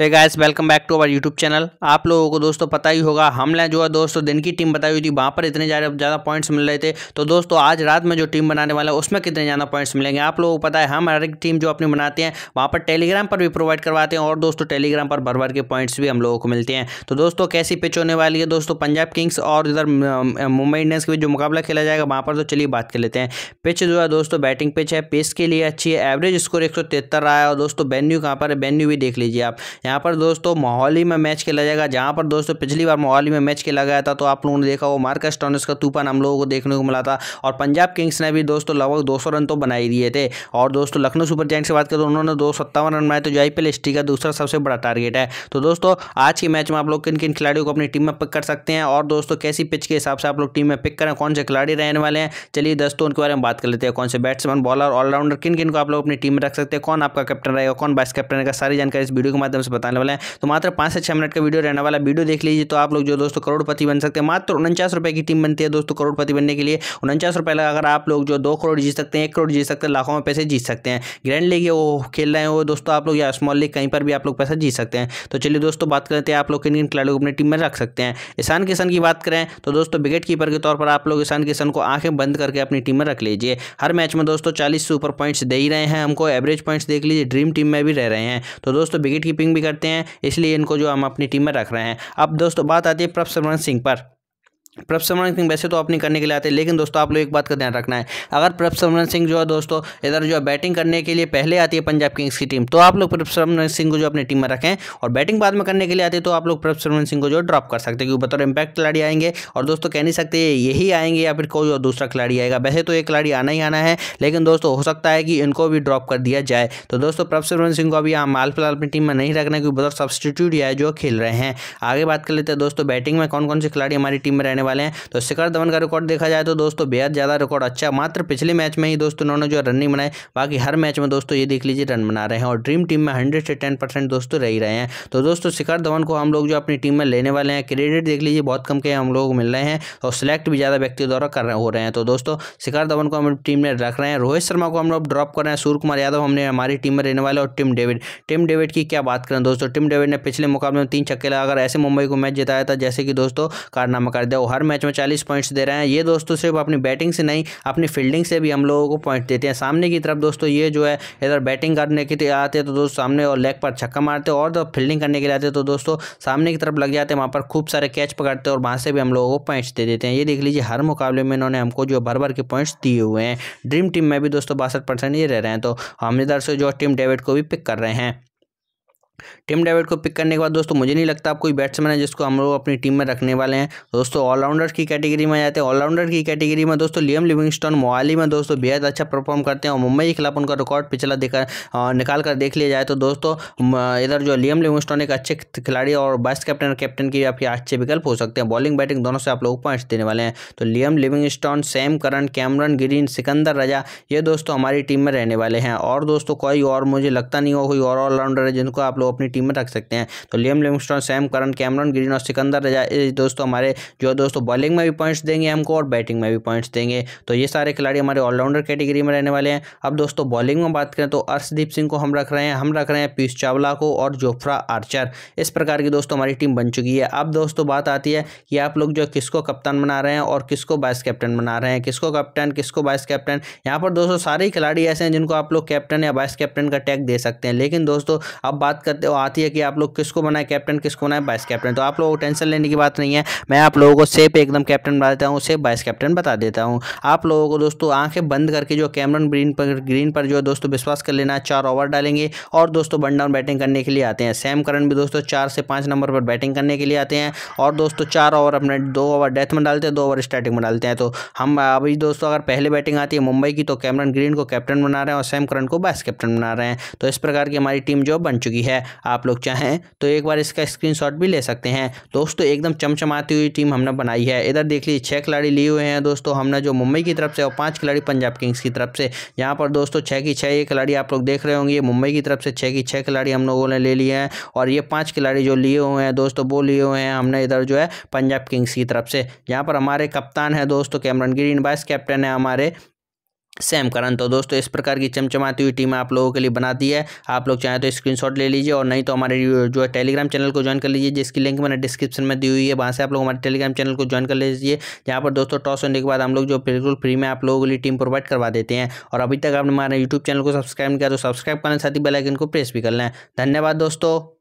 है guys welcome back to our YouTube channel आप लोगों को दोस्तों पता ही होगा हमने जो है दोस्तों दिन की टीम बताई हुई थी वहाँ पर इतने ज़्यादा पॉइंट्स मिल रहे थे तो दोस्तों आज रात में जो टीम बनाने वाला है उसमें कितने ज़्यादा पॉइंट्स मिलेंगे आप लोगों को पता है हम हर एक टीम जो अपनी बनाते हैं वहाँ पर टेलीग्राम पर भी प्रोवाइड करवाते हैं और दोस्तों टेलीग्राम पर भर भर के पॉइंट्स भी हम लोगों को मिलते हैं तो दोस्तों कैसी पिच होने वाली है दोस्तों पंजाब किंग्स और इधर मुंबई इंडियंस के बीच जो मुकाबला खेला जाएगा वहाँ पर तो चलिए बात कर लेते हैं पिच जो है दोस्तों बैटिंग पिच है पेस के लिए अच्छी है एवरेज स्कोर एक रहा है और दोस्तों वेन्यू कहाँ पर है वेन्यू भी देख लीजिए आप यहाँ पर दोस्तों मोहाली में मैच खेला जाएगा जहाँ पर दोस्तों पिछली बार मोहाली में मैच खेला गया था तो आप लोगों ने देखा वो मार्क स्टोनस का तूफान हम लोगों को देखने को मिला था और पंजाब किंग्स ने भी दोस्तों लगभग दो रन तो ही दिए थे और दोस्तों लखनऊ सुपर जैंग से बात करें तो उन्होंने दो रन बनाए तो जो आई हिस्ट्री का दूसरा सबसे बड़ा टारगेट है तो दोस्तों आज के मैच में आप लोग किन किन खिलाड़ियों को अपनी टीम में पिक कर सकते हैं और दोस्तों कैसी पिच के हिसाब से आप लोग टीम में पिक करें कौन से खिलाड़ी रहने वाले हैं चलिए दोस्तों उनके बारे में बात कर लेते हैं कौन से बैट्समैन बॉलर ऑलराउंडर किन किन को आप लोग अपनी टीम में रख सकते हैं कौन आपका कैप्टन रहेगा कौन वाइस कैप्टन रहेगा सारी जानकारी इस वीडियो के माध्यम से बताने वाले हैं तो मात्र पाँच से छः मिनट का वीडियो रहने वाला वीडियो देख लीजिए तो आप लोग जो दोस्तों करोड़पति बन सकते हैं मात्र उनचास रुपये की टीम बनती है दोस्तों करोड़पति बनने के लिए उनचास रुपये अगर आप लोग जो दो करोड़ जीत सकते हैं एक करोड़ जीत सकते हैं लाखों में पैसे जीत सकते हैं ग्रैंड लीग वो खेल रहे हैं वो दोस्तों आप लोग या स्मॉल लीग कहीं पर भी आप लोग पैसा जीत सकते हैं तो चलिए दोस्तों बात करते हैं आप लोग किन किन खिलाड़ियों को अपनी टीम में रख सकते हैं ईशान किशन की बात करें तो दोस्तों विकेट कीपर के तौर पर आप लोग ईशान किशन को आंखें बंद करके अपनी टीम में रख लीजिए हर मैच में दोस्तों चालीस सुपर पॉइंट्स दे ही रहे हैं हमको एवरेज पॉइंट्स देख लीजिए ड्रीम टीम में भी रह रहे हैं तो दोस्तों विकेट कीपिंग भी करते हैं इसलिए इनको जो हम अपनी टीम में रख रहे हैं अब दोस्तों बात आती है प्रभ सिंह पर प्रभसमरण सिंह वैसे तो अपनी करने के लिए आते हैं लेकिन दोस्तों आप लोग एक बात का ध्यान रखना है अगर प्रभसमरन सिंह जो है दोस्तों इधर जो है बैटिंग करने के लिए पहले आती है पंजाब किंग्स की टीम तो आप लोग प्रभसमरण सिंह को जो अपनी टीम में रखें और बैटिंग बाद में करने के लिए आते तो आप लोग प्रभसमरण सिंह को जो ड्रॉप कर सकते हैं क्योंकि बतौर इम्पैक्ट खिलाड़ी आएंगे और दोस्तों कह नहीं सकते यही आएंगे या फिर कोई और दूसरा खिलाड़ी आएगा वैसे तो एक खिलाड़ी आना ही आना है लेकिन दोस्तों हो सकता है कि इनको भी ड्रॉप कर दिया जाए तो दोस्तों प्रभसमरण सिंह को अभी हम हाल फिलहाल अपनी टीम में नहीं रखना क्योंकि बतौर सब्सटीट्यूट या जो खेल रहे हैं आगे बात कर लेते हैं दोस्तों बैटिंग में कौन कौन से खिलाड़ी हमारी टीम में रहने वाले हैं तो शिखर धवन का रिकॉर्ड देखा जाए तो दोस्तों बेहद ज़्यादा रिकॉर्ड अच्छा मात्र पिछले मैच में ही दोस्तों उन्होंने जो रनिंग बनाए बाकी हर मैच में दोस्तों ये देख लीजिए रन बना रहे हैं और ड्रीम टीम में हंड्रेड से टेन परसेंट दोस्तों रह रहे हैं तो दोस्तों शिखर धवन को हम लोग जो अपनी टीम में लेने वाले हैं क्रेडिट देख लीजिए बहुत कम के हम लोग मिल रहे हैं और सिलेक्ट भी ज़्यादा व्यक्ति द्वारा कर रहे हो रहे हैं तो दोस्तों शिखर धवन को हम टीम में रख रहे हैं रोहित शर्मा को हम लोग ड्रॉप कर रहे हैं सूर्य कुमार यादव हमने हमारी टीम में रहने वाले और टिम डेविड टिम डेविड की क्या बात करें दोस्तों टिम डेविड ने पिछले मुकाबले में तीन छक्के लगाकर ऐसे मुंबई को मैच जिताया था जैसे कि दोस्तों कारनामा कर दिया हर मैच में चालीस पॉइंट्स दे रहे हैं ये दोस्तों सिर्फ अपनी बैटिंग से नहीं अपनी फील्डिंग से भी हम लोगों को पॉइंट देते हैं सामने की तरफ दोस्तों ये जो है इधर बैटिंग करने के लिए आते तो दोस्तों सामने और लेग पर छक्का मारते और जब फील्डिंग करने के लिए आते तो दोस्तों सामने की तरफ लग जाते वहाँ पर खूब सारे कैच पकड़ते और वहाँ से भी हम लोगों को पॉइंट्स दे देते हैं ये देख लीजिए हर मुकाबले में इन्होंने हमको जो भर भर के पॉइंट्स दिए हुए हैं ड्रीम टीम में भी दोस्तों बासठ परसेंट ये रह रहे हैं तो हम इधर से जो टीम डेविड को भी पिक कर रहे हैं टिम डेविड को पिक करने के बाद दोस्तों मुझे नहीं लगता आप कोई बैट्समैन है जिसको हम लोग अपनी टीम में रखने वाले हैं दोस्तों ऑलराउंडर की कैटेगरी में जाते हैं ऑलराउंडर की कैटेगरी में दोस्तों लियम लिविंगस्टोन मोहाली में दोस्तों बेहद अच्छा परफॉर्म करते हैं और मुंबई के खिलाफ उनका रिकॉर्ड पिछला देखा निकाल कर देख लिया जाए तो दोस्तों इधर जो लियम लिविंगस्टोन एक अच्छे खिलाड़ी और वाइस कैप्टन और कैप्टन की आपके अच्छे विकल्प हो सकते हैं बॉलिंग बैटिंग दोनों से आप लोग पॉइंट्स देने वाले हैं तो Liam Livingstone Sam Curran Cameron Green Sikandar Raza ये दोस्तों हमारी टीम में रहने वाले हैं और दोस्तों कोई और मुझे लगता नहीं हो कोई और ऑलराउंडर है जिनको आप लोग लोग अपनी टीम में रख सकते हैं तो Liam Livingstone Sam Curran Cameron Green और सिकंदर रजा दोस्तों हमारे जो दोस्तों बॉलिंग में भी पॉइंट्स देंगे हमको और बैटिंग में भी पॉइंट्स देंगे तो ये सारे खिलाड़ी हमारे ऑलराउंडर कैटेगरी में रहने वाले हैं अब दोस्तों बॉलिंग में बात करें तो अर्शदीप सिंह को हम रख रहे हैं हम रख रहे हैं पीयूष चावला को और जोफ्रा आर्चर इस प्रकार की दोस्तों हमारी टीम बन चुकी है अब दोस्तों बात आती है कि आप लोग जो किसको कप्तान बना रहे हैं और किसको वाइस कैप्टन बना रहे हैं किसको कप्तान किसको वाइस कैप्टन यहाँ पर दोस्तों सारे खिलाड़ी ऐसे हैं जिनको आप लोग कैप्टन या वाइस कैप्टन का टैग दे सकते हैं लेकिन दोस्तों अब बात कर दिक्कत आती है कि आप लोग किसको बनाए कैप्टन किसको बनाए वाइस कैप्टन तो आप लोगों को टेंशन लेने की बात नहीं है मैं आप लोगों को सेफ एकदम कैप्टन बता देता हूँ सेफ वाइस कैप्टन बता देता हूँ आप लोगों को दोस्तों आंखें बंद करके जो कैमरन ग्रीन पर ग्रीन पर जो है दोस्तों विश्वास कर लेना चार ओवर डालेंगे और दोस्तों बन डाउन बैटिंग करने के लिए आते हैं सैम करन भी दोस्तों चार से पाँच नंबर पर बैटिंग करने के लिए आते हैं और दोस्तों चार ओवर अपने दो ओवर डेथ में डालते हैं दो ओवर स्टार्टिंग में डालते हैं तो हम अभी दोस्तों अगर पहले बैटिंग आती है मुंबई की तो कैमरन ग्रीन को कैप्टन बना रहे हैं और सैम करन को वाइस कैप्टन बना रहे हैं तो इस प्रकार की हमारी टीम जो बन चुकी है आप लोग चाहें तो एक बार इसका स्क्रीनशॉट भी ले सकते हैं दोस्तों एकदम चमचमाती हुई टीम हमने बनाई है इधर देख लीजिए छः खिलाड़ी लिए हुए हैं दोस्तों हमने जो मुंबई की तरफ से और पाँच खिलाड़ी पंजाब किंग्स की तरफ से यहाँ पर दोस्तों छः की छः ये खिलाड़ी आप लोग देख रहे होंगे मुंबई की तरफ से छः की छः खिलाड़ी हम लोगों ने ले लिए हैं और ये पाँच खिलाड़ी जो लिए हुए हैं दोस्तों वो लिए हुए हैं हमने इधर जो है पंजाब किंग्स की तरफ से यहाँ पर हमारे कप्तान है दोस्तों कैमरन ग्रीन वाइस कैप्टन है हमारे सेम करण तो दोस्तों इस प्रकार की चमचमाती हुई टीम आप लोगों के लिए बनाती है आप लोग चाहें तो स्क्रीनशॉट ले लीजिए और नहीं तो हमारे जो है टेलीग्राम चैनल को ज्वाइन कर लीजिए जिसकी लिंक मैंने डिस्क्रिप्शन में दी हुई है वहाँ से आप लोग हमारे टेलीग्राम चैनल को ज्वाइन कर लीजिए जहाँ पर दोस्तों टॉस होने के बाद हम लोग जो बिल्कुल फ्री में आप लोगों के लिए टीम प्रोवाइड करवा देते हैं और अभी तक आपने हमारे यूट्यूब चैनल को सब्सक्राइब किया तो सब्सक्राइब करने साथ ही बेलाइकन को प्रेस भी कर लें धन्यवाद दोस्तों